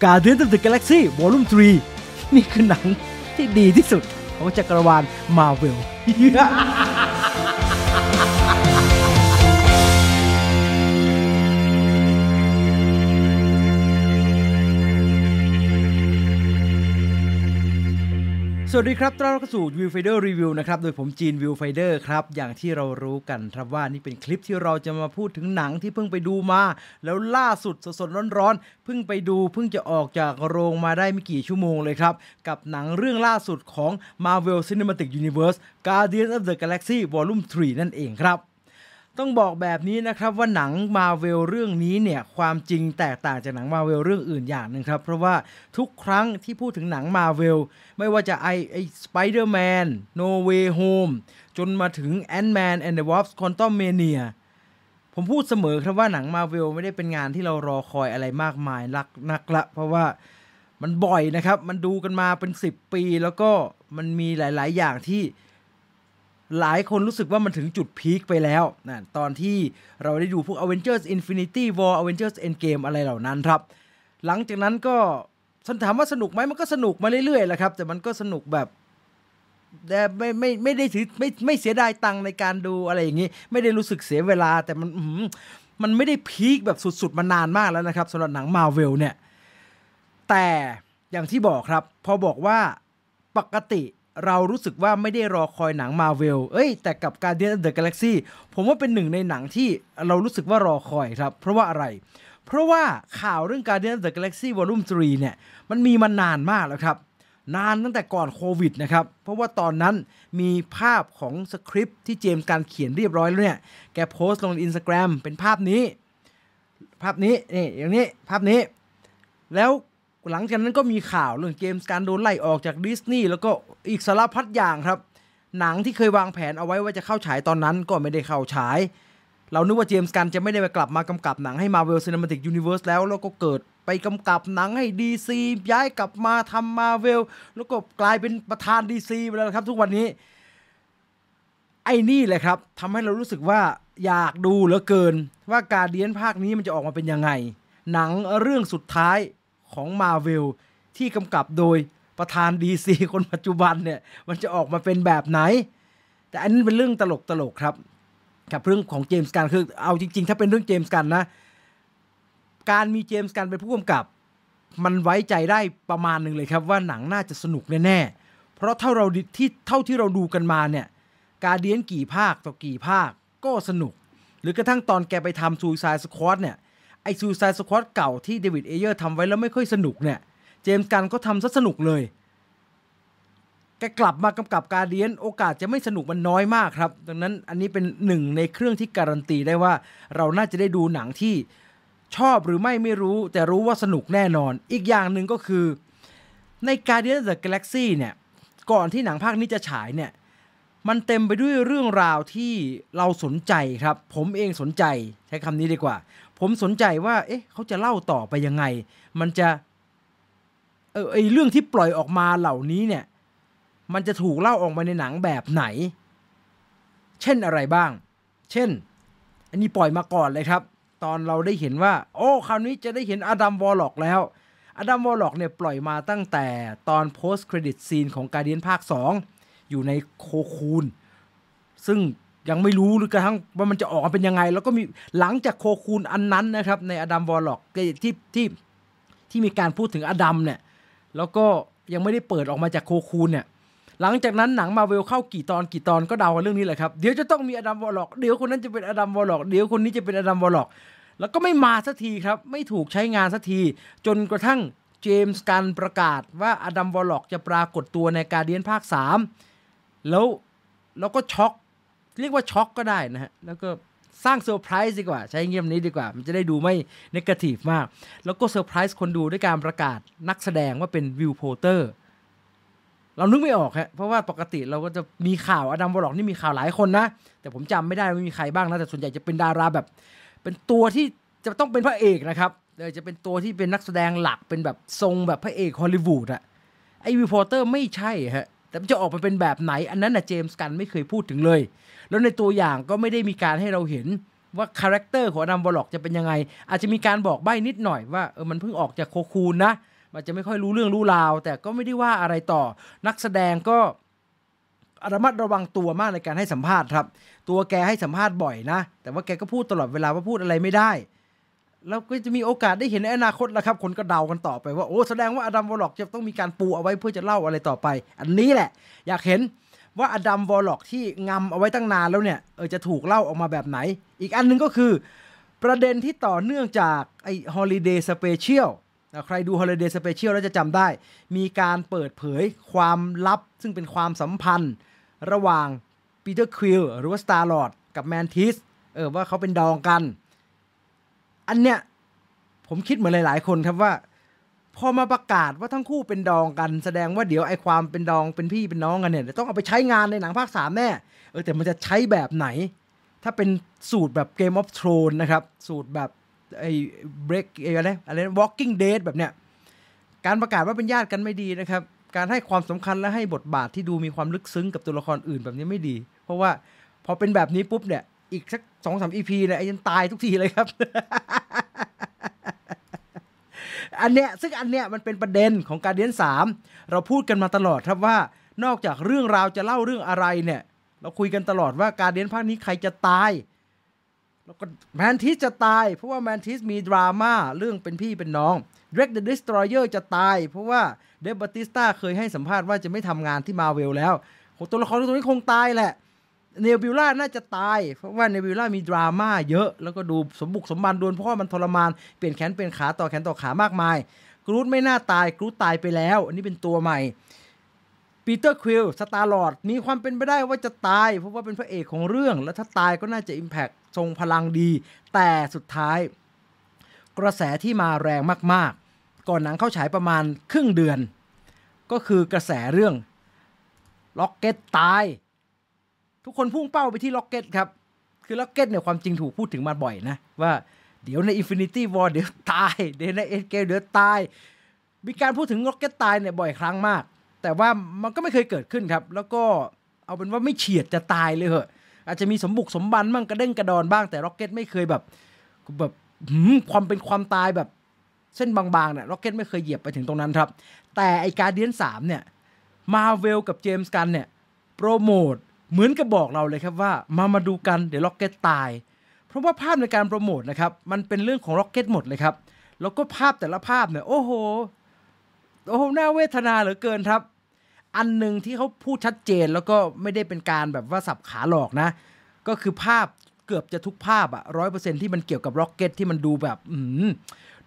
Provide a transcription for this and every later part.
Guardians of the Galaxy Volume 3นี่คือหนังที่ดีที่สุดของจักรวาลมาเวลสวัสดีครับต้อนรับเข้าสู่วิวไฟเดอร์รีวิวนะครับ โดยผมจีนวิวไฟเดอร์ครับ อย่างที่เรารู้กันครับว่านี่เป็นคลิปที่เราจะมาพูดถึงหนังที่เพิ่งไปดูมา แล้วล่าสุดสดๆ ร้อนๆ เพิ่งไปดูเพิ่งจะออกจากโรงมาได้ไม่กี่ชั่วโมงเลยครับ กับหนังเรื่องล่าสุดของ Marvel Cinematic Universe Guardians of the Galaxy Volume 3 นั่นเองครับต้องบอกแบบนี้นะครับ ว่าหนังมาเวลเรื่องนี้เนี่ย ความจริงแตกต่างจากหนังมาเวลเรื่องอื่นอย่างหนึ่งครับ เพราะว่าทุกครั้งที่พูดถึงหนังมาเวลไม่ว่าจะไอไอสไปเดอร์แมนโนเวย์โฮมจนมาถึงแอนด์แมนแอนด์เดอะวอฟส์คอนตอมเมเนียผมพูดเสมอครับว่าหนังมาเวลไม่ได้เป็นงานที่เรารอคอยอะไรมากมายรักนักละ เพราะว่ามันบ่อยนะครับ มันดูกันมาเป็น 10 ปี แล้วก็มันมีหลาย ๆอย่างที่หลายคนรู้สึกว่ามันถึงจุดพีคไปแล้วนะตอนที่เราได้ดูพวก Avengers Infinity War Avengers Endgame อะไรเหล่านั้นครับ หลังจากนั้นก็ฉันถามว่าสนุกไหมมันก็สนุกมาเรื่อยๆแหละครับแต่มันก็สนุกแบบแต่ไม่ไม่ไม่ได้ถือไม่ไม่เสียดายตังในการดูอะไรอย่างนี้ ไม่ได้รู้สึกเสียเวลา แต่มันมันไม่ได้พีคแบบสุดๆมานานมากแล้วนะครับสำหรับหนังมาเวลเนี่ย แต่อย่างที่บอกครับ พอบอกว่าปกติเรารู้สึกว่าไม่ได้รอคอยหนังมาเวลเอ้ย แต่กับการเดินเดอะกาแล็กซี่ผมว่าเป็นหนึ่งในหนังที่เรารู้สึกว่ารอคอยครับ เพราะว่าอะไร เพราะว่าข่าวเรื่องการเดินเดอะกาแล็กซี่วอลุ่มสเนี่ยมันมีมานานมากแล้วครับ นานตั้งแต่ก่อนโควิดนะครับ เพราะว่าตอนนั้นมีภาพของสคริปที่เจมส์การเขียนเรียบร้อยแล้วเนี่ย แกโพสต์ลงอินสตาแกรมเป็นภาพนี้ ภาพนี้นี่อย่างนี้ภาพนี้แล้วหลังจากนั้นก็มีข่าวเรื่องเกมส์การโดนไล่ออกจากดิสนีย์แล้วก็อีกสารพัดอย่างครับ หนังที่เคยวางแผนเอาไว้ว่าจะเข้าฉายตอนนั้นก็ไม่ได้เข้าฉาย เรานึกว่าเจมส์กันจะไม่ได้ไปกลับมากำกับหนังให้ Marvel Cinematic Universe แล้วแล้วก็เกิดไปกำกับหนังให้ DC ย้ายกลับมาทำมาเวลแล้วก็กลายเป็นประธาน DC ไปแล้วครับทุกวันนี้ไอ้นี่แหละครับทำให้เรารู้สึกว่าอยากดูเหลือเกินว่าการเดียนภาคนี้มันจะออกมาเป็นยังไง หนังเรื่องสุดท้ายของมาเวลที่กำกับโดยประธานดีซคนปัจจุบันเนี่ย มันจะออกมาเป็นแบบไหน แต่อันนี้เป็นเรื่องตลกตลกครับกับเรื่องของเจมส์กันคือเอาจริงๆ ถ้าเป็นเรื่องเจมส์กันนะ การมีเจมส์กันเป็นผู้กำกับ มันไว้ใจได้ประมาณหนึ่งเลยครับว่าหนังน่าจะสนุกแน่ๆ เพราะเท่าเราที่เท่าที่เราดูกันมาเนี่ยการเดียนกี่ภาคต่อกี่ภาคก็สนุก หรือกระทั่งตอนแกไปทำซูซายสควอตเนี่ยไอซูซายสควอตเก่าที่เดวิดเอเยอร์ทำไว้แล้วไม่ค่อยสนุกเนี่ยเจมส์กันก็ทำซะสนุกเลยแกกลับมากำกับการเดียนโอกาสจะไม่สนุกมันน้อยมากครับดังนั้นอันนี้เป็นหนึ่งในเครื่องที่การันตีได้ว่า เราน่าจะได้ดูหนังที่ชอบหรือไม่ไม่รู้ แต่รู้ว่าสนุกแน่นอน อีกอย่างหนึ่งก็คือในการเดียนเดอะกาแล็กซี่เนี่ย ก่อนที่หนังภาคนี้จะฉายเนี่ยมันเต็มไปด้วยเรื่องราวที่เราสนใจครับ ผมเองสนใจใช้คำนี้ดีกว่าผมสนใจว่า เอ๊ะ เขาจะเล่าต่อไปยังไง มันจะ เออ ไอเรื่องที่ปล่อยออกมาเหล่านี้เนี่ย มันจะถูกเล่าออกมาในหนังแบบไหน เช่นอะไรบ้าง เช่น อันนี้ปล่อยมาก่อนเลยครับ ตอนเราได้เห็นว่า โอ้ คราวนี้จะได้เห็นอดัมวอลล็อก แล้ว อดัมวอลล็อกเนี่ยปล่อยมาตั้งแต่ตอน post credit scene ของการเดียนภาค 2 อยู่ในโคคูนซึ่งยังไม่รู้หรือกระทั่งว่ามันจะออกมาเป็นยังไงแล้วก็มีหลังจากโคคูนอันนั้นนะครับในอดัมวอลล็อกที่ที่ที่มีการพูดถึงอดัมเนี่ยแล้วก็ยังไม่ได้เปิดออกมาจากโคคูนเนี่ย หลังจากนั้นหนังมาเวลเข้ากี่ตอนกี่ตอนก็เดาเรื่องนี้แหละครับเดี๋ยวจะต้องมีอดัมวอลล็อกเดี๋ยวคนนั้นจะเป็นอดัมวอลล็อกเดี๋ยวคนนี้จะเป็นอดัมวอลล็อก แล้วก็ไม่มาสักทีครับ ไม่ถูกใช้งานสักทีจนกระทั่งเจมส์การประกาศว่าอดัมวอลล็อกจะปรากฏตัวในการเดียนภาค 3 แล้วแล้วก็ช็อกเรียกว่า ช็อกก็ได้นะฮะ แล้วก็สร้างเซอร์ไพรส์ดีกว่า ใช้เงียบนี้ดีกว่ามันจะได้ดูไม่นกาทีฟมาก แล้วก็เซอร์ไพรส์คนดูด้วยการประกาศนักแสดงว่าเป็นวิวโพเตอร์เรานึกไม่ออกฮะเพราะว่าปกติเราก็จะมีข่าวอดัมบอลล็อกนี่มีข่าวหลายคนนะ แต่ผมจำไม่ได้ว่ามีใครบ้างนะแต่ส่วนใหญ่จะเป็นดาราแบบ เป็นตัวที่จะต้องเป็นพระเอกนะครับเลยจะเป็นตัวที่เป็นนักแสดงหลักเป็นแบบทรงแบบพระเอกฮอลลีวูดอะไอวิวโพเตอร์ไม่ใช่ฮะแต่จะออกมาเป็นแบบไหน อันนั้นนะเจมส์กันไม่เคยพูดถึงเลย แล้วในตัวอย่างก็ไม่ได้มีการให้เราเห็นว่าคาแรคเตอร์ของนัมบอลล็อกจะเป็นยังไง อาจจะมีการบอกใบ้นิดหน่อยว่าเออมันเพิ่งออกจากโคคูนนะ มันจะไม่ค่อยรู้เรื่องรู้ราว แต่ก็ไม่ได้ว่าอะไรต่อ นักแสดงก็ระมัดระวังตัวมากในการให้สัมภาษณ์ครับตัวแกให้สัมภาษณ์บ่อยนะ แต่ว่าแกก็พูดตลอดเวลาว่าพูดอะไรไม่ได้แล้วก็จะมีโอกาสได้เห็นในอนาคตแล้วครับ คนก็เดากันต่อไปว่า โอ้ แสดงว่าอดัมวอลล็อกจะต้องมีการปูเอาไว้เพื่อจะเล่าอะไรต่อไป อันนี้แหละ อยากเห็นว่าอดัมวอลล็อกที่งำเอาไว้ตั้งนานแล้วเนี่ยเออจะถูกเล่าออกมาแบบไหน อีกอันนึงก็คือ ประเด็นที่ต่อเนื่องจากไอ้ฮอลิเดย์สเปเชียลใครดูฮอลีเดย์สเปเชียลแล้วจะจำได้ มีการเปิดเผยความลับ ซึ่งเป็นความสัมพันธ์ระหว่างปีเตอร์ควิลหรือว่าสตาร์ลอดกับแมนทิสเออว่าเขาเป็นดองกันอันเนี้ยผมคิดเหมือนหลาย ๆ คนครับว่าพอมาประกาศว่าทั้งคู่เป็นดองกัน แสดงว่าเดี๋ยวไอ้ความเป็นดองเป็นพี่เป็นน้องกันเนี่ยต้องเอาไปใช้งานในหนังภาคสามแน่เออแต่มันจะใช้แบบไหน ถ้าเป็นสูตรแบบ Game of Thrones นะครับสูตรแบบไอ้ break อะไรอะไร Walking Dead แบบเนี้ยการประกาศว่าเป็นญาติกันไม่ดีนะครับ การให้ความสำคัญและให้บทบาทที่ดูมีความลึกซึ้งกับตัวละครอื่นแบบนี้ไม่ดี เพราะว่าพอเป็นแบบนี้ปุ๊บเนี่ยอีกสักสองสามอีพีเนี่ยไอ้ยันตายทุกทีเลยครับ อันเนี้ยซึ่งอันเนี้ยมันเป็นประเด็นของการเดียนสามเราพูดกันมาตลอดครับว่า นอกจากเรื่องราวจะเล่าเรื่องอะไรเนี่ย เราคุยกันตลอดว่าการเดียนภาคนี้ใครจะตายแล้วก็แมนทิสจะตายเพราะว่าแมนทิสมีดราม่าเรื่องเป็นพี่เป็นน้องเร็กเดอะดิสตรอยเออร์จะตาย เพราะว่าเดบบติสตาเคยให้สัมภาษณ์ว่าจะไม่ทำงานที่มาเวลแล้วตัวละครตัวนี้คงตายแหละเนบิลล่าน่าจะตาย เพราะว่าเนบิลล่ามีดราม่าเยอะ แล้วก็ดูสมบุกสมบันโดนพ่อมันทรมานเปลี่ยนแขน เป็นขาต่อแขนต่อขามากมาย กรูดไม่น่าตายกรูดตายไปแล้ว อันนี้เป็นตัวใหม่ปีเตอร์ควิลสตาร์ลอดมีความเป็นไปได้ว่าจะตาย เพราะว่าเป็นพระเอกของเรื่อง แล้วถ้าตายก็น่าจะอิมแพคทรงพลังดี แต่สุดท้าย กระแสที่มาแรงมากๆ ก่อนหนังเข้าฉายประมาณครึ่งเดือนก็คือกระแสเรื่องล็อกเก็ตตายทุกคนพุ่งเป้าไปที่ล็อกเก็ตครับ คือล็อกเก็ตเนี่ยความจริงถูกพูดถึงมาบ่อยนะ ว่าเดี๋ยวในอินฟินิตี้วอร์เดี๋ยวตายเดี๋ยวในเอ็นเกมเดี๋ยวตาย มีการพูดถึงล็อกเก็ตตายเนี่ยบ่อยครั้งมาก แต่ว่ามันก็ไม่เคยเกิดขึ้นครับ แล้วก็เอาเป็นว่าไม่เฉียดจะตายเลยเหอะ อาจจะมีสมบุกสมบันบ้างกระเด้งกระดอนบ้างแต่ล็อกเก็ตไม่เคยแบบแบบ ความเป็นความตายแบบ เส้นบางๆเนี่ยล็อกเก็ตไม่เคยเหยียบไปถึงตรงนั้นครับ แต่ไอการเดียนสามเนี่ยมาเวลกับเจมส์กันเนี่ยโปรโมทเหมือนกับบอกเราเลยครับว่ามามาดูกันเดี๋ยวล็อกเก็ตตาย เพราะว่าภาพในการโปรโมทนะครับ มันเป็นเรื่องของล็อกเก็ตหมดเลยครับ แล้วก็ภาพแต่ละภาพเนี่ยโอ้โหโอ้โหน่าเวทนาเหลือเกินครับ อันหนึ่งที่เขาพูดชัดเจนแล้วก็ไม่ได้เป็นการแบบว่าสับขาหลอกนะ ก็คือภาพเกือบจะทุกภาพอะร้อยเปอร์เซ็นที่มันเกี่ยวกับล็อกเก็ตที่มันดูแบบอื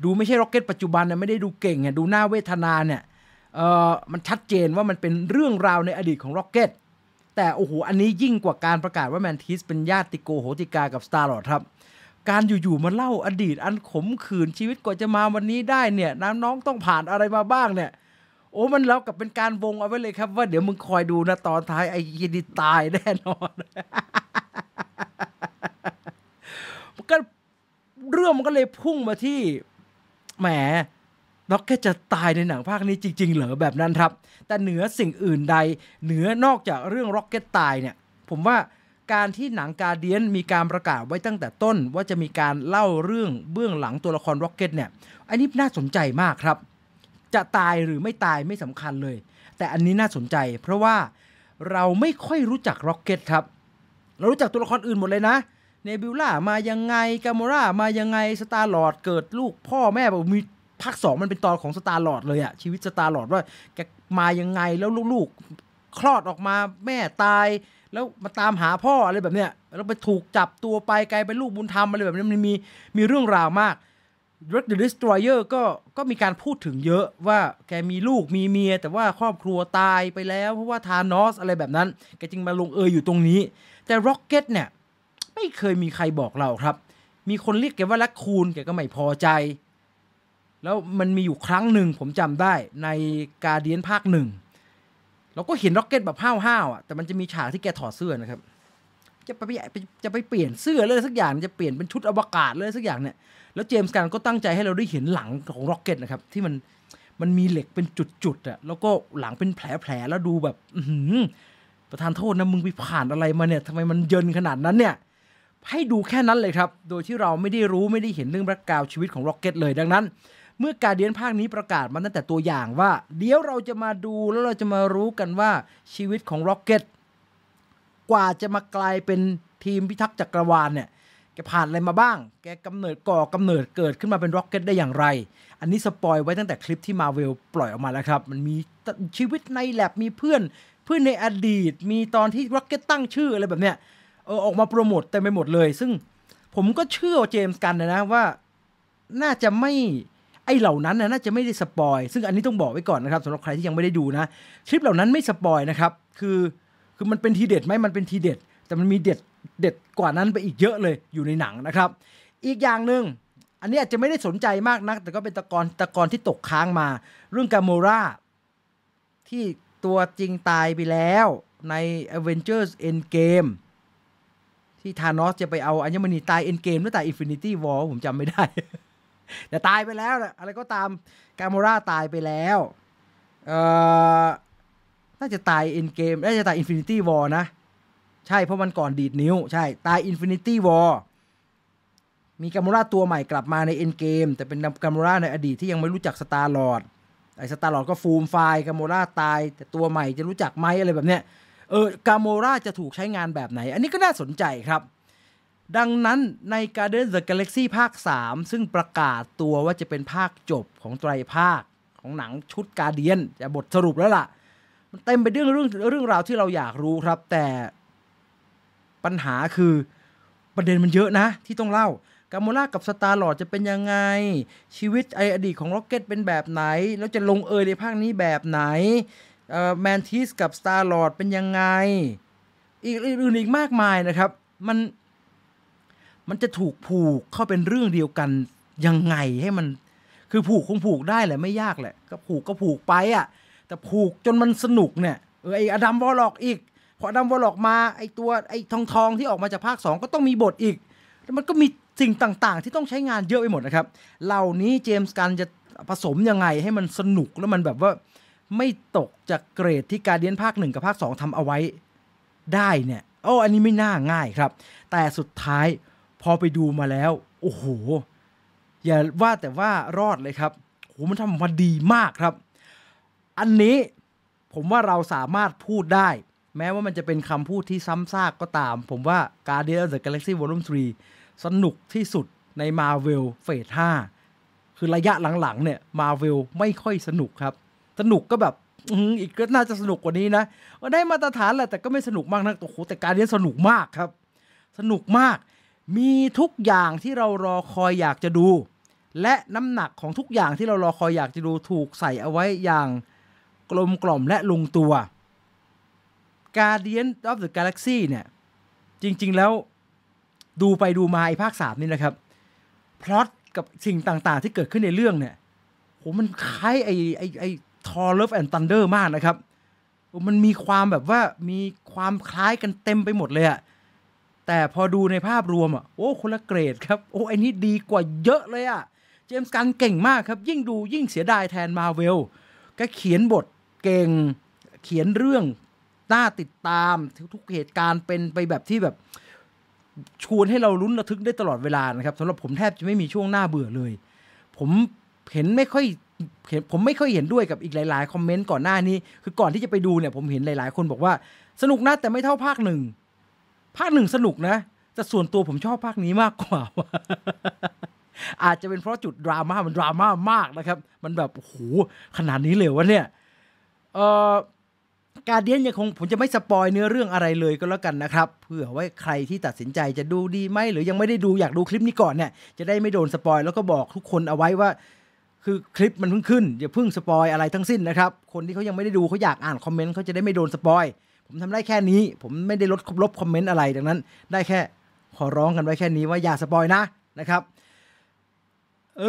ดูไม่ใช่ล็อกเก็ตปัจจุบันเนี่ยไม่ได้ดูเก่งเนี่ยดูหน้าเวทนาเนี่ยเออมันชัดเจนว่ามันเป็นเรื่องราวในอดีตของล็อกเก็ตแต่โอ้โหอันนี้ยิ่งกว่าการประกาศว่าแมนทิสเป็นญาติโกโหติกากับสตาร์ลอดครับ การอยู่ๆมาเล่าอดีตอันขมขื่นชีวิตกว่าจะมาวันนี้ได้เนี่ย น้ำน้องต้องผ่านอะไรมาบ้างเนี่ย โอ้มันเล่ากับเป็นการวงเอาไว้เลยครับว่า เดี๋ยวมึงคอยดูนะ ตอนท้ายไอ้ยินดีตายแน่นอนก็เรื่องมันก็เลยพุ่งมาที่ แหมล็อกเก็ตจะตายในหนังภาคนี้จริง ๆ เหรอแบบนั้นครับ แต่เหนือสิ่งอื่นใดเหนือนอกจากเรื่องล็อกเก็ตตายเนี่ย ผมว่าการที่หนังกาเดียนมีการประกาศไว้ตั้งแต่ต้น ว่าจะมีการเล่าเรื่องเบื้องหลังตัวละครล็อกเก็ตเนี่ย อันนี้น่าสนใจมากครับ จะตายหรือไม่ตายไม่สำคัญเลย แต่อันนี้น่าสนใจ เพราะว่าเราไม่ค่อยรู้จักล็อกเก็ตครับเรารู้จักตัวละครอื่นหมดเลยนะเนบิวล่ามายังไงกามอร่ามายังไงสตาร์ลอดเกิดลูกพ่อแม่แบบมีภาคสองมันเป็นตอนของสตาร์หลอดเลยอะชีวิตสตาร์หลอดว่าแกมายังไงแล้วลูกๆคลอดออกมาแม่ตาย แล้วมาตามหาพ่ออะไรแบบเนี้ยแล้วไปถูกจับตัวไปกลายเป็นลูกบุญธรรมอะไรแบบนี้มันมีมีเรื่องราวมาก Red the Destroyer ก็ก็มีการพูดถึงเยอะว่าแกมีลูกมีเมีย แต่ว่าครอบครัวตายไปแล้ว เพราะว่าทานอสอะไรแบบนั้น แกจึงมาลงเอยอยู่ตรงนี้ แต่ Rocket เนี่ยไม่เคยมีใครบอกเราครับ มีคนเรียกแกว่าลักคูนแกก็ไม่พอใจแล้วมันมีอยู่ครั้งหนึ่งผมจำได้ในกาเดียนภาคหนึ่งเราก็เห็นร็อกเก็ตแบบห้าวๆอ่ะแต่มันจะมีฉากที่แกถอดเสื้อนะครับจะไปจะไปเปลี่ยนเสื้อเลยสักอย่าง จะเปลี่ยนเป็นชุดอวกาศเลยสักอย่างเนี่ย แล้วเจมส์การก็ตั้งใจให้เราได้เห็นหลังของร็อกเก็ตนะครับ ที่มันมันมีเหล็กเป็นจุดๆอ่ะแล้วก็หลังเป็นแผลๆ แล้วดูแบบ อืประธานโทษนะ มึงไปผ่านอะไรมาเนี่ยทำไมมันเยินขนาดนั้นเนี่ยให้ดูแค่นั้นเลยครับ โดยที่เราไม่ได้รู้ไม่ได้เห็นเรื่องประกราวชีวิตของร็อกเก็ตเลยดังนั้นเมื่อการเดียนภาคนี้ประกาศมาตั้งแต่ตัวอย่างว่า เดี๋ยวเราจะมาดูแล้วเราจะมารู้กันว่าชีวิตของร็อกเก็ตกว่าจะมากลายเป็นทีมพิทักษ์จักรวาลเนี่ย แกผ่านอะไรมาบ้าง แกกำเนิดก่อกำเนิดเกิดขึ้นมาเป็นร็อกเก็ตได้อย่างไร อันนี้สปอยไว้ตั้งแต่คลิปที่มาเวลปล่อยออกมาแล้วครับ มันมีชีวิตในแลบ มีเพื่อนเพื่อนในอดีต มีตอนที่ร็อกเก็ตตั้งชื่ออะไรแบบเนี้ยเออออกมาโปรโมทเต็มไปหมดเลย ซึ่งผมก็เชื่อเจมส์กันนะนะว่า น่าจะไม่ไอ้เหล่านั้นน่าจะไม่ได้สปอยซึ่งอันนี้ต้องบอกไว้ก่อนนะครับสำหรับใครที่ยังไม่ได้ดูนะคลิปเหล่านั้นไม่สปอยนะครับคือคือมันเป็นทีเด็ดไหมมันเป็นทีเด็ดแต่มันมีเด็ดเด็ดกว่านั้นไปอีกเยอะเลยอยู่ในหนังนะครับ อีกอย่างหนึ่งอันนี้อาจจะไม่ได้สนใจมากนัก แต่ก็เป็นตะกอนตะกอนที่ตกค้างมาเรื่องกาโมราที่ตัวจริงตายไปแล้วใน Avengers Endgame ที่ธานอสจะไปเอา อัญมณีตายเอ็นเกมหรือตายนฟินิตี้วอลผมจำไม่ได้แต่ตายไปแล้วนะอะไรก็ตามกาโมราตายไปแล้ว เอ่อ น่าจะตายอินเกมน่าจะตายอินฟินิตี้วอลนะ ใช่เพราะมันก่อนดีดนิ้วใช่ตายอินฟินิตี้วอลมีกาโมราตัวใหม่กลับมาในเอ็นเกมแต่เป็นกาโมราในอดีตที่ยังไม่รู้จักสตาร์ลอดไอ้สตาร์ลอดก็ฟูมไฟกาโมราตาย แต่ตัวใหม่จะรู้จักไหมอะไรแบบเนี้ย เออกาโมราจะถูกใช้งานแบบไหน อันนี้ก็น่าสนใจครับดังนั้นใน Guardian the Galaxy ภาค 3 ซึ่งประกาศตัวว่าจะเป็นภาคจบของไตรภาคของหนังชุดกาเดียนจะบทสรุปแล้วล่ะ มันเต็มไปด้วยเรื่องเรื่องราวที่เราอยากรู้ครับ แต่ปัญหาคือประเด็นมันเยอะนะ ที่ต้องเล่ากามมล่ากับสตาร์หลอดจะเป็นยังไงชีวิตไออดีตของล็อกเก็ตเป็นแบบไหน แล้วจะลงเอยในภาคนี้แบบไหนแมนทิสกับสตาร์หลอดเป็นยังไงอีกอื่นอีกมากมายนะครับมันมันจะถูกผูกเข้าเป็นเรื่องเดียวกัน ยังไงให้มัน คือผูกคงผูกได้แหละไม่ยากแหละ ก็ผูกก็ผูกไปอะ่ะแต่ผูกจนมันสนุกเนี่ยเออไออดัมวอลล็อกอีกพออดัมวอลล็อกมาไอตัวไอทองทองที่ออกมาจากภาค 2 ก็ต้องมีบทอีกแล้วมันก็มีสิ่งต่างๆ ที่ต้องใช้งานเยอะไปหมดนะครับ เหล่านี้เจมส์กันจะผสมยังไงให้มันสนุกแล้วมันแบบว่า ไม่ตกจากเกรดที่การเดียนภาค1กับภาค2 ทำเอาไว้ได้เนี่ย โอ้อันนี้ไม่น่าง่ายครับ แต่สุดท้ายพอไปดูมาแล้ว โอ้โห อย่าว่าแต่ว่ารอดเลยครับโหมันทำมาดีมากครับ อันนี้ผมว่าเราสามารถพูดได้ แม้ว่ามันจะเป็นคำพูดที่ซ้ำซากก็ตาม ผมว่า Guardian of the Galaxy Volume 3 สนุกที่สุดใน Marvel Phase 5 คือระยะหลังๆเนี่ย Marvel ไม่ค่อยสนุกครับ สนุกก็แบบอีกก็น่าจะสนุกกว่านี้นะได้มาตรฐานแหละแต่ก็ไม่สนุกมากนะโอ้โหแต่การเรียนสนุกมากครับ สนุกมากมีทุกอย่างที่เรารอคอยอยากจะดู และน้ำหนักของทุกอย่างที่เรารอคอยอยากจะดู ถูกใส่เอาไว้อย่างกลมกล่อมและลงตัว Guardian of the Galaxy เนี่ยจริงๆแล้วดูไปดูมาไอภาคสามนี่นะครับพล็อตกับสิ่งต่างๆที่เกิดขึ้นในเรื่องเนี่ยโหมันคล้ายไอไอไอทอร์เลฟแอนด์ตันเดอร์มากนะครับ มันมีความแบบว่ามีความคล้ายกันเต็มไปหมดเลยอะแต่พอดูในภาพรวมอ่ะโอ้คนละเกรดครับ โอ้ไอ้นี่ดีกว่าเยอะเลยอ่ะ เจมส์กันเก่งมากครับ ยิ่งดูยิ่งเสียดายแทนมาเวลก็เขียนบทเก่งเขียนเรื่องน่าติดตาม ทุกเหตุการณ์เป็นไปแบบที่แบบ ชวนให้เราลุ้นระทึกได้ตลอดเวลานะครับสำหรับผมแทบจะไม่มีช่วงหน้าเบื่อเลย ผมเห็นไม่ค่อยเห็นผมไม่ค่อยเห็นด้วยกับอีกหลายๆคอมเมนต์ก่อนหน้านี้ คือก่อนที่จะไปดูเนี่ยผมเห็นหลายๆ คนบอกว่า สนุกนะแต่ไม่เท่าภาคหนึ่งภาคหนึ่งสนุกนะ แต่ส่วนตัวผมชอบภาคนี้มากกว่า อาจจะเป็นเพราะจุดดราม่ามันดราม่ามากนะครับ มันแบบโหขนาดนี้เลยวะเนี่ย เอ่อการเดียนยังคงผมจะไม่สปอยเนื้อเรื่องอะไรเลยก็แล้วกันนะครับเผื่อไว้ใครที่ตัดสินใจจะดูดีไหมหรือยังไม่ได้ดูอยากดูคลิปนี้ก่อนเนี่ย จะได้ไม่โดนสปอยแล้วก็บอกทุกคนเอาไว้ว่า คือคลิปมันเพิ่งขึ้นอย่าเพิ่งสปอยอะไรทั้งสิ้นนะครับ คนที่เขายังไม่ได้ดูเขาอยากอ่านคอมเมนต์เขาจะได้ไม่โดนสปอยผมทำได้แค่นี้ผมไม่ได้ลดลบคอมเมนต์อะไรดังนั้น ได้แค่ขอร้องกันไว้แค่นี้ว่าอย่าสปอยนะนะครับ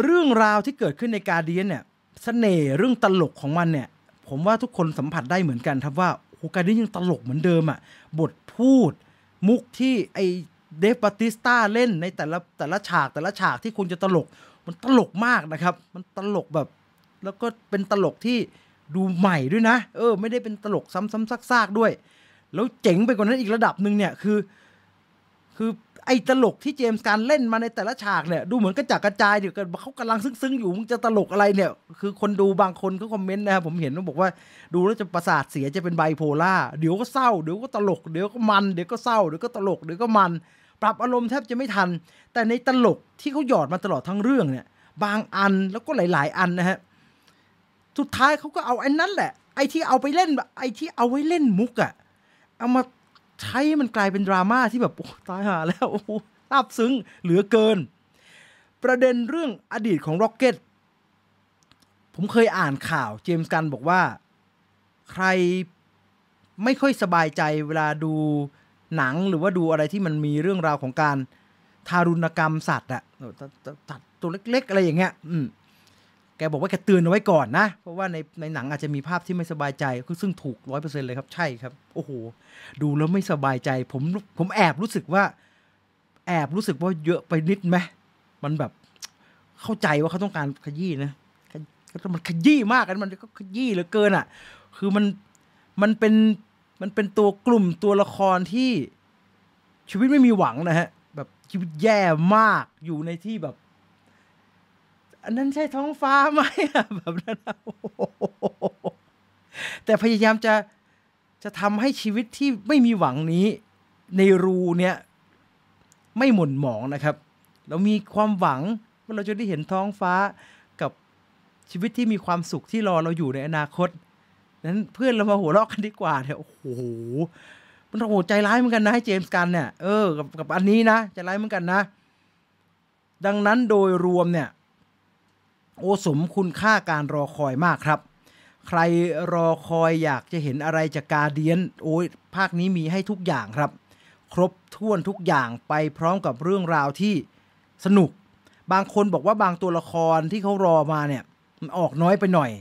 เรื่องราวที่เกิดขึ้นในการเดียนเนี่ยสเสน่ห์เรื่องตลกของมันเนี่ย ผมว่าทุกคนสัมผัสได้เหมือนกันครับว่าโอ้การเดียนยังตลกเหมือนเดิมอะ่ะบทพูดมุกที่ไอเดฟบัติสตาเล่นในแต่ละแต่ละฉาก แต่ละฉากที่คุณจะตลก มันตลกมากนะครับ มันตลกแบบแล้วก็เป็นตลกที่ดูใหม่ด้วยนะ เออไม่ได้เป็นตลกซ้ำซ้ำซากๆด้วย แล้วเจ๋งไปกว่านั้นอีกระดับหนึ่งเนี่ยคือ คือไอ้ตลกที่เจมส์การเล่นมาในแต่ละฉากเนี่ย ดูเหมือนกระจัดกระจายเดี๋ยวกินเขากำลังซึ้งๆ อยู่มึงจะตลกอะไรเนี่ย คือคนดูบางคนก็คอมเมนต์นะครับผมเห็นเขาบอกว่า ดูแล้วจะประสาทเสียจะเป็นไบโพล่าเดี๋ยวก็เศร้าเดี๋ยวก็ตลกเดี๋ยวก็มันเดี๋ยวก็เศร้าเดี๋ยวก็ตลกเดี๋ยวก็มัน ปรับอารมณ์แทบจะไม่ทัน แต่ในตลกที่เขาหยอดมาตลอดทั้งเรื่องเนี่ย บางอันแล้วก็หลาย ๆ อันนะฮะบสุดท้ายเขาก็เอาไอ้นั้นแหละ ไอ้ที่เอาไปเล่นไอ้ที่เอาไว้เล่นมุกอะเอามาใช้มันกลายเป็นดราม่าที่แบบโอ้ตายหาแล้วโอ้ซาบซึ้งเหลือเกิน ประเด็นเรื่องอดีตของร็อกเก็ตผมเคยอ่านข่าว เจมส์กันบอกว่าใครไม่ค่อยสบายใจเวลาดูหนัง หรือว่าดูอะไรที่มันมีเรื่องราวของการทารุณกรรมสัตว์อะสัตว์ตัวเล็กๆอะไรอย่างเงี้ยอืมแกบอกว่าแกเตือนเอาไว้ก่อนนะ เพราะว่าในในหนังอาจจะมีภาพที่ไม่สบายใจซึ่งถูกร้อยเปอร์เซ็นเลยครับใช่ครับโอ้โหดูแล้วไม่สบายใจผมผมแอบรู้สึกว่า แอบรู้สึกว่าเยอะไปนิดไหมมันแบบเข้าใจว่าเขาต้องการขยี้นะมันขยี้มากกันมันก็ขยี้เหลือเกินอ่ะ คือมันมันเป็นมันเป็นตัวกลุ่มตัวละครที่ ชีวิตไม่มีหวังนะฮะ แบบชีวิตแย่มากอยู่ในที่แบบอันนั้นใช่ท้องฟ้าไหมอะแบบนั้น แต่พยายามจะจะทำให้ชีวิตที่ไม่มีหวังนี้ ในรูเนี่ย ไม่หม่นหมองนะครับ เรามีความหวัง ว่าเราจะได้เห็นท้องฟ้ากับชีวิตที่มีความสุขที่รอเราอยู่ในอนาคต นั้นเพื่อนเรามาหัวเราะกันดีกว่าเถอะโอ้โห มันโหใจร้ายเหมือนกันนะให้เจมส์กันเนี่ย เออกับกับอันนี้นะใจร้ายเหมือนกันนะ ดังนั้นโดยรวมเนี่ยโอสมคุณค่าการรอคอยมากครับ ใครรอคอยอยากจะเห็นอะไรจากกาเดียนโอ้ยภาคนี้มีให้ทุกอย่างครับ ครบถ้วนทุกอย่างไปพร้อมกับเรื่องราวที่สนุก บางคนบอกว่าบางตัวละครที่เขารอมาเนี่ย มันออกน้อยไปหน่อย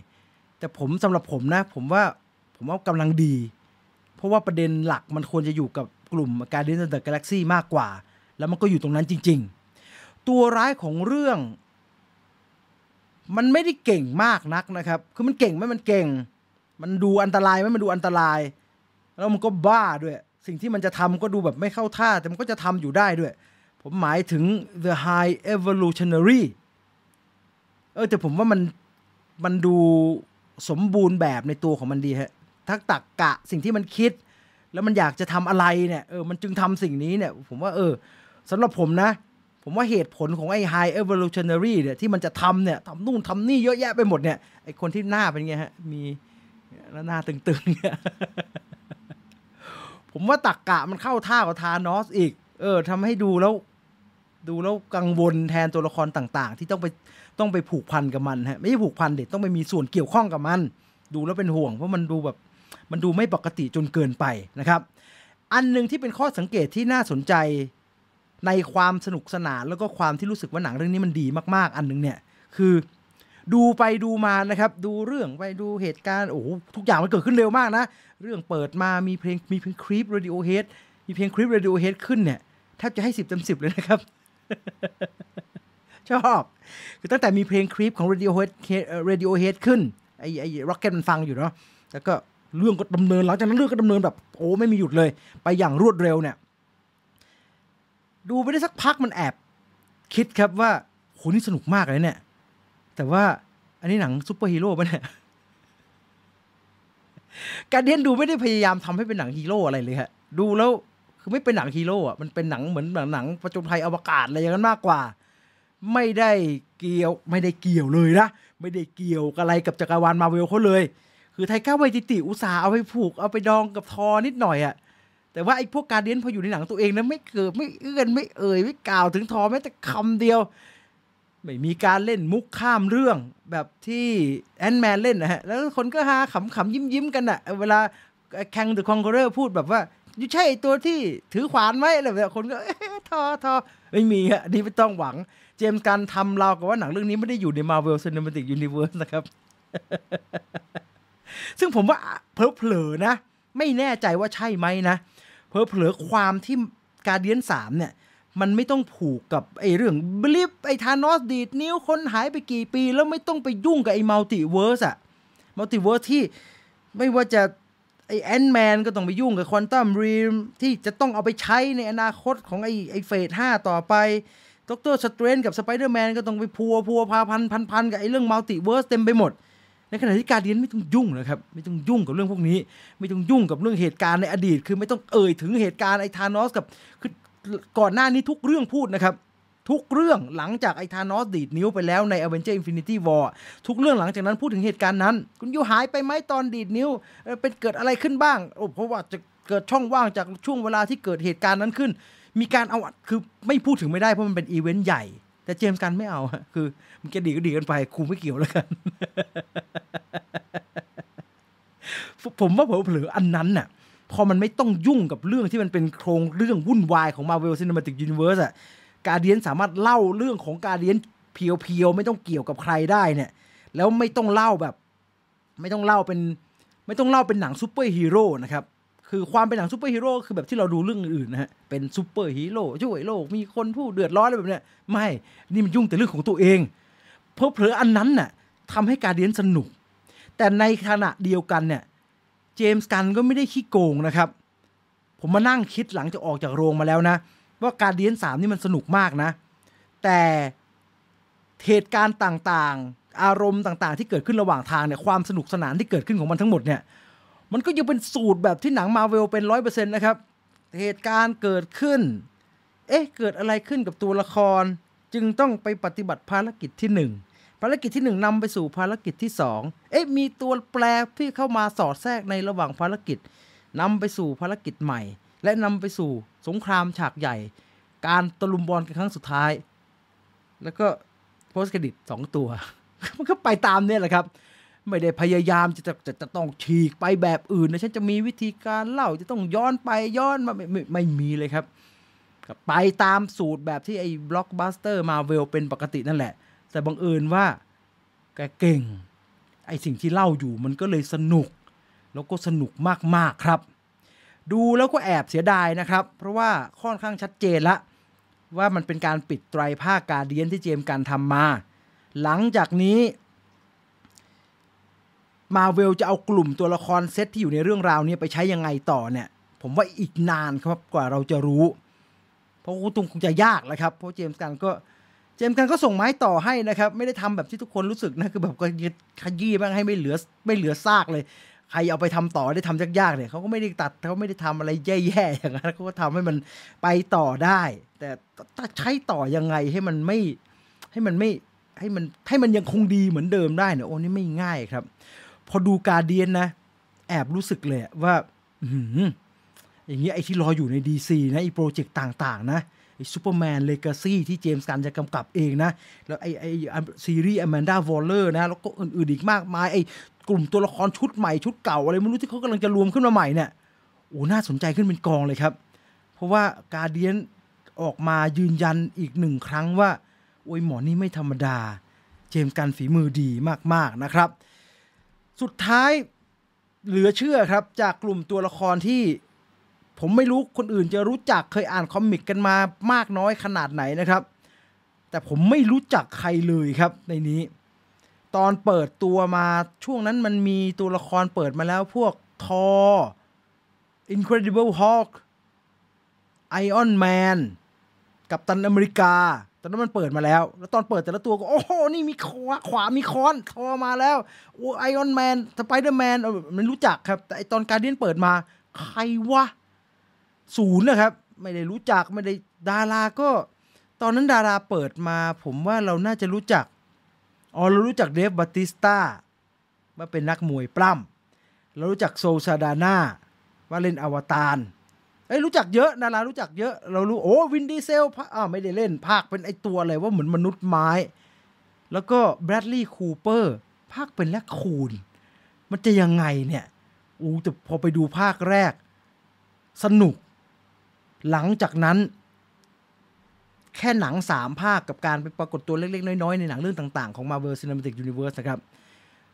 แต่ผมสำหรับผมนะ ผมว่าผมว่ากำลังดี เพราะว่าประเด็นหลักมันควรจะอยู่กับกลุ่มการเดินเดอะกาแล็กซี่มากกว่า แล้วมันก็อยู่ตรงนั้นจริงๆ ตัวร้ายของเรื่องมันไม่ได้เก่งมากนักนะครับ คือมันเก่งไหมมันเก่ง มันดูอันตรายไหมมันดูอันตราย แล้วมันก็บ้าด้วย สิ่งที่มันจะทำก็ดูแบบไม่เข้าท่า แต่มันก็จะทำอยู่ได้ด้วย ผมหมายถึง the high evolutionary เออ แต่ผมว่ามัน มันดูสมบูรณ์แบบในตัวของมันดีฮะทักตักกะสิ่งที่มันคิด แล้วมันอยากจะทำอะไรเนี่ย เออ มันจึงทำสิ่งนี้เนี่ย ผมว่าเออสำหรับผมนะผมว่าเหตุผลของไอ้ high evolutionary เนี่ย ที่มันจะทำเนี่ยทำนู่นทำนี่เยอะแยะไปหมดเนี่ยไอ้คนที่หน้าเป็นไงฮะ มี แล้วหน้าตึงๆเนี่ยผมว่าตักกะมันเข้าท่ากับทานอสอีก เออทำให้ดูแล้ว ดูแล้วกังวลแทนตัวละครต่าง ๆ ที่ต้องไปต้องไปผูกพันกับมันฮะ ไม่ใช่ผูกพันเด็ดต้องไปมีส่วนเกี่ยวข้องกับมัน ดูแล้วเป็นห่วงเพราะมันดูแบบ มันดูไม่ปกติจนเกินไปนะครับ อันหนึ่งที่เป็นข้อสังเกตที่น่าสนใจในความสนุกสนานแล้วก็ความที่รู้สึกว่าหนังเรื่องนี้มันดีมากๆอันนึงเนี่ยคือ ดูไปดูมานะครับ ดูเรื่องไปดูเหตุการณ์โอ้โหทุกอย่างมันเกิดขึ้นเร็วมากนะเรื่องเปิดมามีเพลงมีเพลงคลิปเรดิโอเฮดมีเพลงคลิปเรดิโอเฮดขึ้นเนี่ยแทบจะให้สิบเต็มสิบเลยนะครับ ชอบคือตั้งแต่มีเพลงคลิปของ Radiohead Radiohead ขึ้นไอ้ไอ้ Rocket มันฟังอยู่เนาะแล้วก็เรื่องก็ดำเนินหลังจากนั้นเรื่องก็ดำเนินแบบ โอ้ไม่มีหยุดเลย ไปอย่างรวดเร็วเนี่ยดูไปได้สักพักมันแอบ คิดครับว่าโหนี่สนุกมากเลยเนี่ย แต่ว่าอันนี้หนังซูเปอร์ฮีโร่ปะเนี่ย การเดียนดูไม่ได้พยายามทำให้เป็นหนังฮีโร่อะไรเลยฮะ ดูแล้วคือไม่เป็นหนังฮีโร่อะมันเป็นหนังเหมือนหนังหนังประจนภัยอวกาศอะไรอย่างนั้นมากกว่า ไม่ได้เกี่ยวไม่ได้เกี่ยวเลยนะไม่ได้เกี่ยวอะไรกับจักรวาลมาเวลเขาเลย คือไทยก้าวไวติติอุตสาห์เอาไปผูกเอาไปดองกับทอนิดหน่อยอะแต่ว่าไอ้พวกการเดียนพออยู่ในหนังตัวเองนะไม่เกิดไม่เอื้อนไม่เอ่ย ไม่กล่าวถึงทอแม้แต่คำเดียว ไม่มีการเล่นมุกข้ามเรื่องแบบที่แอนแมนเล่นนะฮะ แล้วคนก็ฮาขำๆยิ้มยิ้มกันอนะเวลาแคงเดอะคอนเกอร์พูดแบบว่าอยู่ใช่ตัวที่ถือขวานไหมอะไรแบบคนก็ทอทอไม่มีฮะนี่ไม่ต้องหวัง เจมส์การทำเรากับว่าหนังเรื่องนี้ไม่ได้อยู่ใน m a เวล l c i n e ติกยูนิเวิร์สนะครับ ซึ่งผมว่าเพลอๆนะ ไม่แน่ใจว่าใช่ไหมนะเพอเผลอความที่การเดียนสามเนี่ย มันไม่ต้องผูกกับ ไอ้เรื่องบลิปไอ้ทานอสดีดนิ้ว คนหายไปกี่ปีแล้วไม่ต้องไปยุ่งกับไอ้มัลติเวิร์สอะมัลติเวิร์สที่ไม่ว่าจะ ไอแอนแมนก็ต้องไปยุ่งกับควอนตัมรีมที่จะต้องเอาไปใช้ในอนาคตของไอไอเฟสห้าต่อไปด็อกเตอร์สเตรนกับสไปเดอร์แมนก็ต้องไปพัวพัวพาพันพันพันกับ ไอเรื่องมัลติเวิร์สเต็มไปหมดในขณะที่การเรียนไม่ต้องยุ่งนะครับไม่ต้องยุ่งกับเรื่องพวกนี้ ไม่ต้องยุ่งกับเรื่องเหตุการณ์ในอดีต คือไม่ต้องเอ่ยถึงเหตุการณ์ไอ้ธานอสกับคือก่อนหน้านี้ทุกเรื่องพูดนะครับทุกเรื่องหลังจากไอทานอสดีดนิ้วไปแล้วในอเเวนจอร์อินฟินิตี้วอร์ทุกเรื่องหลังจากนั้นพูดถึงเหตุการณ์นั้น คุณยูหายไปไหมตอนดีดนิ้วเป็นเกิดอะไรขึ้นบ้างโอ้เพราะว่าจะเกิดช่องว่างจากช่วงเวลาที่เกิดเหตุการณ์นั้นขึ้น มีการเอาคือไม่พูดถึงไม่ได้เพราะมันเป็นอีเวนต์ใหญ่แต่เจมส์กันไม่เอาคือมันแกดีก็ดีกันไปครูไม่เกี่ยวแล้วกัน ผมว่าเผลอๆอันนั้นน่ะ พอมันไม่ต้องยุ่งกับเรื่องที่มันเป็นโครงเรื่องวุ่นวายของมาเวลซิน e มาติกยูนิเวอร์สอ่ะการเดียนสามารถเล่าเรื่องของการเดียนเพียวๆ ไม่ต้องเกี่ยวกับใครได้เนี่ย แล้วไม่ต้องเล่าแบบ ไม่ต้องเล่าเป็น ไม่ต้องเล่าเป็นหนังซูเปอร์ฮีโร่นะครับคือความเป็นหนังซูเปอร์ฮีโร่คือแบบที่เราดูเรื่องอื่นนะฮะ เป็นซูเปอร์ฮีโร่ช่วยโลกมีคนผู้เดือดร้อนอะไรแบบเนี้ยไม่นี่มันยุ่งแต่เรื่องของตัวเอง เพราะเผลออันนั้นน่ะทำให้การเดียนสนุก แต่ในขณะเดียวกันเนี่ย เจมส์กันก็ไม่ได้ขี้โกงนะครับ ผมมานั่งคิดหลังจากออกจากโรงมาแล้วนะ ว่าการเดียนสามนี่มันสนุกมากนะ แต่เหตุการณ์ต่างๆ อารมณ์ต่างๆ ที่เกิดขึ้นระหว่างทางเนี่ยความสนุกสนานที่เกิดขึ้นของมันทั้งหมดเนี่ยมันก็ยังเป็นสูตรแบบที่หนังมาเวลเป็นร้อยเปอร์เซ็นต์นะครับ เหตุการณ์เกิดขึ้น เอ๊ะ เกิดอะไรขึ้นกับตัวละคร จึงต้องไปปฏิบัติภารกิจที่หนึ่งภารกิจที่หนึ่งนำไปสู่ภารกิจที่สองเอ๊ะ มีตัวแปรที่เข้ามาสอดแทรกในระหว่างภารกิจนำไปสู่ภารกิจใหม่ และนำไปสู่สงครามฉากใหญ่ การตะลุมบอลกันครั้งสุดท้าย แล้วก็โพสเครดิตสองตัว มันก็ไปตามเนี่ยแหละครับไม่ได้พยายาม จะจะจะจะต้องฉีกไปแบบอื่นนะฉันจะมีวิธีการเล่าจะต้องย้อนไป ย้อนมาไมไม่ไม่มีเลยครับไปตามสูตรแบบที่ไอ้บล็อกบัสเตอร์มาเวลเป็นปกตินั่นแหละ แต่บังเอิญว่าแกเก่ง ไอ้สิ่งที่เล่าอยู่มันก็เลยสนุก แล้วก็สนุกมาก ๆ ครับ ดูแล้วก็แอบเสียดายนะครับ เพราะว่าค่อนข้างชัดเจนละว่ามันเป็นการปิดไตรภาคการเดียนที่เจมการทำมา หลังจากนี้มาเวลจะเอากลุ่มตัวละครเซตที่อยู่ในเรื่องราวนี้ไปใช้ยังไงต่อเนี่ย ผมว่าอีกนานครับกว่าเราจะรู้ เพราะตุงคงจะยากแล้วครับ เพราะเจมส์กันก็เจมส์กันก็ส่งไม้ต่อให้นะครับไม่ได้ทำแบบที่ทุกคนรู้สึกนะคือแบบก็ขยี้บ้างให้ไม่เหลือไม่เหลือซากเลย ใครเอาไปทำต่อได้ทำยากๆเนี่ยเขาก็ไม่ได้ตัด เขาไม่ได้ทำอะไรแย่ๆอย่างนั้นเขาก็ทำให้มันไปต่อได้ แต่ใช้ต่อยังไงให้มันไม่ให้มันไม่ให้มันให้มันยังคงดีเหมือนเดิมได้เนี่ยโอ้นี่ไม่ง่ายครับพอดูการเดียนนะ แอบรู้สึกเลยว่าอย่างเงี้ยไอ้ที่รออยู่ใน DC นะไอ้โปรเจกต์ต่าง ๆ นะไอ้ซูเปอร์แมน เลกาซี่ที่เจมส์กันจะกำกับเองนะแล้วไอ้ไอ้ซีรีส์อแมนดาวอลเลอร์นะแล้วก็อื่นๆอีกมากมายไอ้กลุ่มตัวละครชุดใหม่ ชุดเก่าอะไรไม่รู้ที่เขากำลังจะรวมขึ้นมาใหม่เนี่ย โอ้น่าสนใจขึ้นเป็นกองเลยครับ เพราะว่าการเดียนออกมายืนยันอีกหนึ่งครั้งว่าโอ้ยหมอนี่ไม่ธรรมดา เจมส์กันฝีมือดีมากๆนะครับสุดท้ายเหลือเชื่อครับจากกลุ่มตัวละครที่ผมไม่รู้คนอื่นจะรู้จักเคยอ่านคอมิกกันมามากน้อยขนาดไหนนะครับ แต่ผมไม่รู้จักใครเลยครับในนี้ ตอนเปิดตัวมาช่วงนั้นมันมีตัวละครเปิดมาแล้วพวกทอ Incredible Hulk Iron Man กับตันอเมริกาตอนนั้นมันเปิดมาแล้ว แล้วตอนเปิดแต่ละตัวก็ โอ้โห นี่มีขวาขวา มีค้อนทอมาแล้วโอ้ไอออนแมน สไปเดอร์แมนมันรู้จักครับ แต่ไอตอนการเดียนเปิดมา ใครวะ ศูนย์นะครับ ไม่ได้รู้จัก ไม่ได้ดารา ก็ ตอนนั้นดาราเปิดมา ผมว่าเราน่าจะรู้จักอ๋อเรารู้จักเดฟบัติสตาว่าเป็นนักมวยปล้ำเรารู้จักโซซาดาน่า ว่าเล่นอวตารเอ้ยรู้จักเยอะดารารู้จักเยอะ เรารู้ โอ้ วินดีเซลอ้าวไม่ได้เล่น ภาคเป็นไอตัวอะไรว่าเหมือนมนุษย์ไม้ แล้วก็แบรดลีย์คูเปอร์ ภาคเป็นแลกคูนมันจะยังไงเนี่ย อู้แต่พอไปดูภาคแรก สนุก หลังจากนั้น แค่หนังสามภาคกับการไปปรากฏตัวเล็กๆ น้อยๆ ในหนังเรื่องต่างๆ ของ Marvel Cinematic Universe นะครับ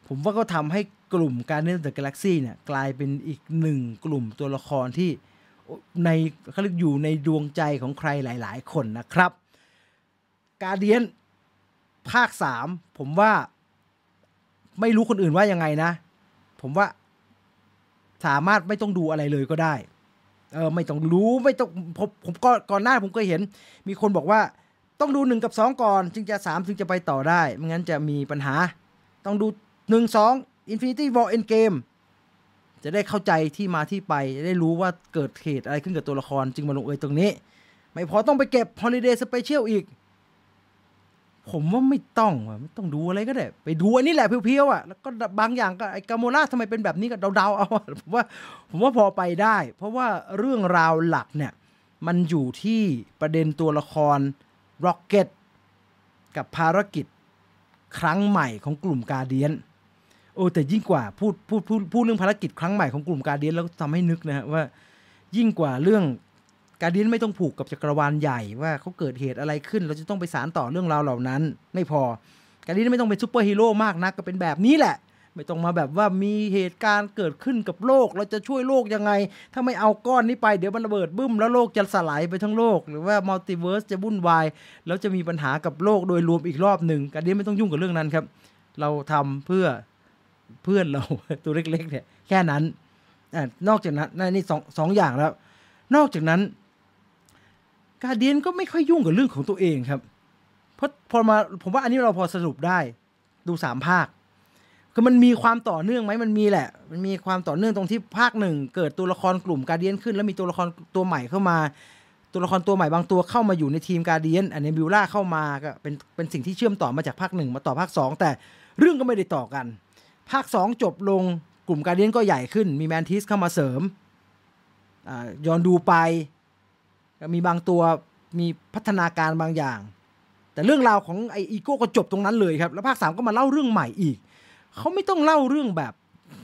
ผมว่าก็ทำให้กลุ่มการเล่นกาแล็กซี่เนี่ยกลายเป็นอีกหนึ่งกลุ่มตัวละครที่ในเขาเรียกอยู่ในดวงใจของใครหลายๆ คนนะครับ กาเดียนภาค 3 ผมว่า ไม่รู้คนอื่นว่ายังไงนะ ผมว่าสามารถไม่ต้องดูอะไรเลยก็ได้เออไม่ต้องรู้ไม่ต้อง ผมผมก็ก่อนหน้าผมก็เห็น มีคนบอกว่าต้องดูหนึ่งกับสองก่อน จึงจะสามถึงจะไปต่อได้ไม่งั้นจะมีปัญหา ต้องดูหนึ่งสองอินฟินิตี้วอลนเกมจะได้เข้าใจที่มาที่ไป จะได้รู้ว่าเกิดเหตุอะไรขึ้นกับตัวละครจึงมาลงเอยตรงนี้ ไม่พอต้องไปเก็บอลิเดย์สเปเชียลอีก ผมว่าไม่ต้องไม่ต้องดูอะไรก็ได้ ไปดูอันนี้แหละเพียวๆอ่ะแล้วก็บางอย่างก็ไอ้กาโมล่าทำไมเป็นแบบนี้ก็เดาๆเอาผมว่าผมว่าพอไปได้ เพราะว่าเรื่องราวหลักเนี่ย มันอยู่ที่ประเด็นตัวละครร็อกเก็ตกับภารกิจ ครั้งใหม่ของกลุ่มกาเดียนโอ้แต่ยิ่งกว่า พูดพูดพูดพูดเรื่องภารกิจครั้งใหม่ของกลุ่มการเดียนแล้วทำให้นึกนะฮะว่ายิ่งกว่าเรื่อง การเดียนไม่ต้องผูกกับจักรวาลใหญ่ ว่าเขาเกิดเหตุอะไรขึ้นเราจะต้องไปสารต่อเรื่องราวเหล่านั้นไม่พอการเดียนไม่ต้องเป็นซูเปอร์ฮีโร่มากนัก ก็เป็นแบบนี้แหละ ไม่ต้องมาแบบว่ามีเหตุการณ์เกิดขึ้นกับโลก เราจะช่วยโลกยังไงถ้าไม่เอาก้อน นี้ไปเดี๋ยวมันระเบิดบึ้มแล้วโลกจะสลายไปทั้งโลก หรือว่ามัลติเวิร์สจะวุ่นวายแล้วจะมีปัญหากับโลกโดยรวมอีกรอบหนึ่งการเดียนไม่ต้องยุ่งกับเรื่องนั้นครับ เราทำเพื่อเพื่อนเราตัวเล็กๆเนี่ยแค่นั้นอนอกจากนั้นนี่สองสองอย่างแล้ว นอกจากนั้นกาเดียนก็ไม่ค่อยยุ่งกับเรื่องของตัวเองครับเพราะพอมาผมว่าอันนี้เราพอสรุปได้ดูสามภาคคือมันมีความต่อเนื่องไหมมันมีแหละ มันมีความต่อเนื่องตรงที่ภาคหนึ่งเกิดตัวละครกลุ่มกาเดียนขึ้นแล้วมีตัวละครตัวใหม่เข้ามา ตัวละครตัวใหม่บางตัวเข้ามาอยู่ในทีมกาเดียนอันนี้บิลล่าเข้ามาก็เป็นเป็นสิ่งที่เชื่อมต่อมาจากภาคหนึ่งมาต่อภาคสองแต่เรื่องก็ไม่ได้ต่อกันภาค2จบลงกลุ่มการเดียนก็ใหญ่ขึ้น มีแมนทิสเข้ามาเสริมย้อนดูไป มีบางตัวมีพัฒนาการบางอย่าง แต่เรื่องราวของไออีโก้ก็จบตรงนั้นเลยครับ แล้วภาค 3 ก็มาเล่าเรื่องใหม่อีก เขาไม่ต้องเล่าเรื่องแบบ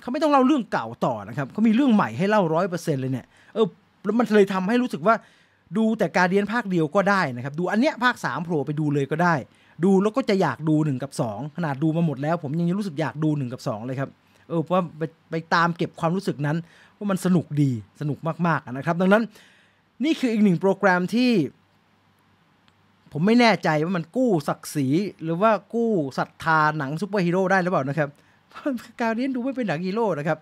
เขาไม่ต้องเล่าเรื่องเก่าต่อนะครับเขามีเรื่องใหม่ให้เล่าร้อยเปอร์เซ็นต์เลยเนี่ยเออแล้วมันเลยทำให้รู้สึกว่า ดูแต่การเรียนภาคเดียวก็ได้นะครับ ดูอันเนี้ยภาค3โผล่ไปดูเลยก็ได้ดูแล้วก็จะอยากดู1กับ2ขนาดดูมาหมดแล้ว ผมยังรู้สึกอยากดู1กับ 2 เลยครับเออเพราะไปไปตามเก็บความรู้สึกนั้นว่ามันสนุกดีสนุกมากๆนะครับ ดังนั้นนี่คืออีกหนึ่งโปรแกรมที่ ผมไม่แน่ใจว่ามันกู้ศักดิ์ศรีหรือว่ากู้ศรัทธาหนังซูเปอร์ฮีโร่ได้หรือเปล่านะครับการเรียนดูไม่เป็นหนังฮีโร่นะครับ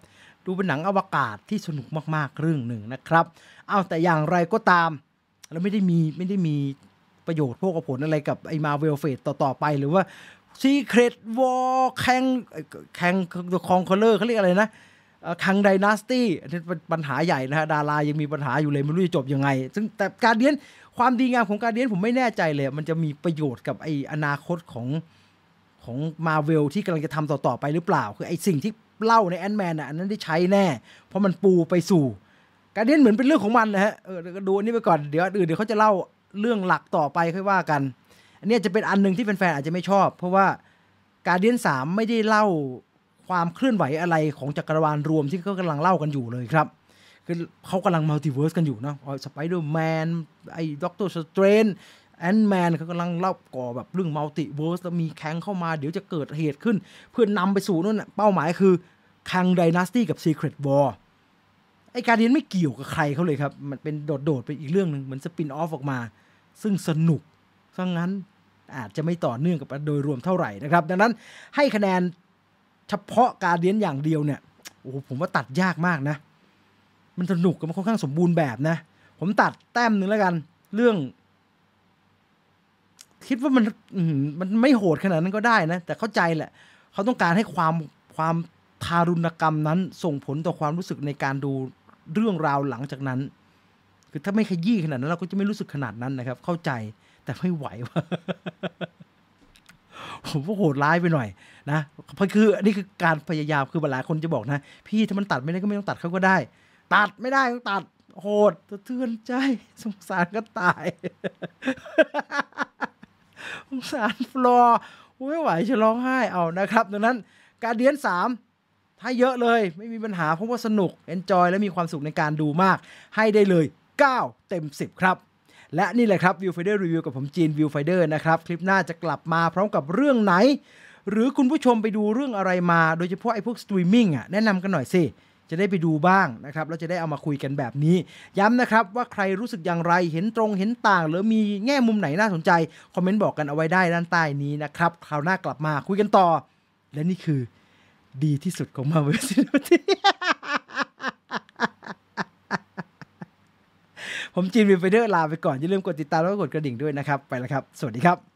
ดูเป็นหนังอวกาศที่สนุกมากๆเรื่องหนึ่งนะครับ เอาแต่อย่างไรก็ตามเราไม่ได้มีไม่ได้มีประโยชน์พวกผลอะไรกับไอ้มาเวลเฟสต่อไป หรือว่าซีเครตวอลแข่งแข่งคองคอลเลอร์เขาเรียกอะไรนะคังไดนาสตี้เป็นปัญหาใหญ่นะฮะดารายังมีปัญหาอยู่เลยไม่รู้จะจบยังไง ซึ่งแต่การเดียนความดีงามของการเดียนผมไม่แน่ใจเลย มันจะมีประโยชน์กับไออนาคตของของมาเวลที่กำลังจะทำต่อ ๆ ไปหรือเปล่าคือไอสิ่งที่เล่าในแอนด์แมนอ่ะนนั้นได้ใช้แน่ เพราะมันปูไปสู่การเดียนเหมือนเป็นเรื่องของมันนะฮะเออดูอันนี้ไปก่อนเดี๋ยวอื่นเดี๋ยวเขาจะเล่าเรื่องหลักต่อไปค่อยว่ากัน อันนี้จะเป็นอันหนึ่งที่แฟนๆ อาจจะไม่ชอบ เพราะว่าการเดียนสามไม่ได้เล่าความเคลื่อนไหวอะไรของจักรวาลรวมที่เขากำลังเล่ากันอยู่เลยครับคือเขากำลังมัลติเวิร์สกันอยู่เนาะสไปเดอร์แมนไอ้ด็อกเตอร์สเตรนแอนด์แมนเขากำลังเล่าก่อแบบเรื่องมัลติเวิร์สแล้วมีแข้งเข้ามาเดี๋ยวจะเกิดเหตุขึ้นเพื่อนนำไปสู่นั่นเป้าหมายคือคังไดนาสตี้กับซีเครตวอร์ไอการเรียนไม่เกี่ยวกับใครเขาเลยครับ มันเป็นโดดๆไปอีกเรื่องหนึ่งเหมือนสปินออฟออกมา ซึ่งสนุกซะงั้น อาจจะไม่ต่อเนื่องกับโดยรวมเท่าไหร่นะครับ ดังนั้น ให้คะแนนเฉพาะการเรียนอย่างเดียวเนี่ย โอ้ผมว่าตัดยากมากนะ มันสนุกกับมันค่อนข้างสมบูรณ์แบบนะ ผมตัดแต้มหนึ่งแล้วกัน เรื่อง คิดว่ามันมันไม่โหดขนาดนั้นก็ได้นะ แต่เข้าใจแหละ เขาต้องการให้ความความทารุณกรรมนั้น ส่งผลต่อความรู้สึกในการดูเรื่องราวหลังจากนั้น คือถ้าไม่ขยี้ขนาดนั้นเราก็จะไม่รู้สึกขนาดนั้นนะครับ เข้าใจแต่ไม่ไหวว่ะผมว่าโหดร้ายไปหน่อยนะเพราะคือ นี่คือการพยายามคือหลายคนจะบอกนะ พี่ถ้ามันตัดไม่ได้ก็ไม่ต้องตัดเขาก็ได้ ตัดไม่ได้ต้องตัด โหดเตือนใจ สงสารก็ตาย สงสารฟลอไม่ไหวจะร้องไห้ เอานะครับดังนั้นการเดียนสามให้เยอะเลยไม่มีปัญหาเพราะว่าสนุกเอนจอยและมีความสุขในการดูมาก ให้ได้เลย 9 เต็ม 10 ครับ และนี่แหละครับวิวไฟเดอร์รีวิวกับผมจีนวิวไฟเดอร์นะครับ คลิปหน้าจะกลับมาพร้อมกับเรื่องไหน หรือคุณผู้ชมไปดูเรื่องอะไรมา โดยเฉพาะไอ้พวกสตรีมมิ่งอ่ะแนะนำกันหน่อยสิ จะได้ไปดูบ้างนะครับ แล้วจะได้เอามาคุยกันแบบนี้ ย้ำนะครับว่าใครรู้สึกอย่างไรเห็นตรงเห็นต่าง หรือมีแง่มุมไหนน่าสนใจคอมเมนต์บอกกันเอาไว้ได้ด้านใต้นี้นะครับคราวหน้ากลับมาคุยกันต่อ และนี่คือดีที่สุดของมาเวลซินิตีผมจีนวิวไปเดอร์ลาไปก่อนอย่าลืมกดติดตามแล้วก็กดกระดิ่งด้วยนะครับ ไปแล้วครับ สวัสดีครับ